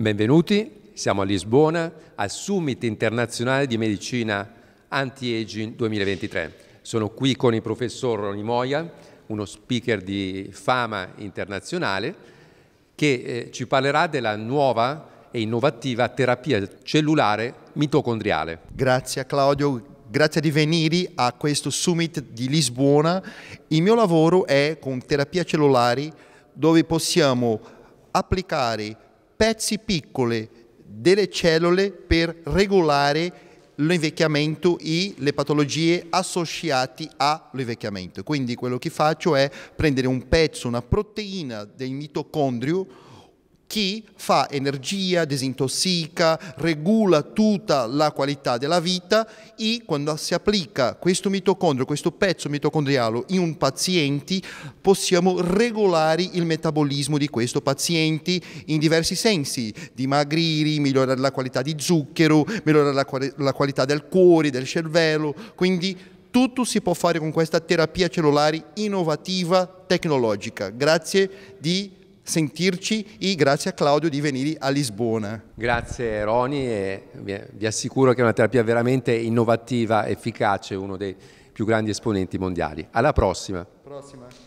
Benvenuti, siamo a Lisbona al Summit internazionale di medicina anti-aging 2023. Sono qui con il professor Roni Moia, uno speaker di fama internazionale, che eh, ci parlerà della nuova e innovativa terapia cellulare mitocondriale. Grazie Claudio, grazie di venire a questo Summit di Lisbona. Il mio lavoro è con terapie cellulari dove possiamo applicare pezzi piccoli delle cellule per regolare l'invecchiamento e le patologie associate all'invecchiamento. Quindi quello che faccio è prendere un pezzo, una proteina del mitocondrio, chi fa energia, disintossica, regola tutta la qualità della vita e quando si applica questo mitocondrio, questo pezzo mitocondriale in un paziente, possiamo regolare il metabolismo di questo paziente in diversi sensi, dimagrire, migliorare la qualità di zucchero, migliorare la, quali la qualità del cuore, del cervello, quindi tutto si può fare con questa terapia cellulare innovativa tecnologica. Grazie di sentirci e grazie a Claudio di venire a Lisbona. Grazie Roni e vi assicuro che è una terapia veramente innovativa, efficace, uno dei più grandi esponenti mondiali. Alla prossima. prossima.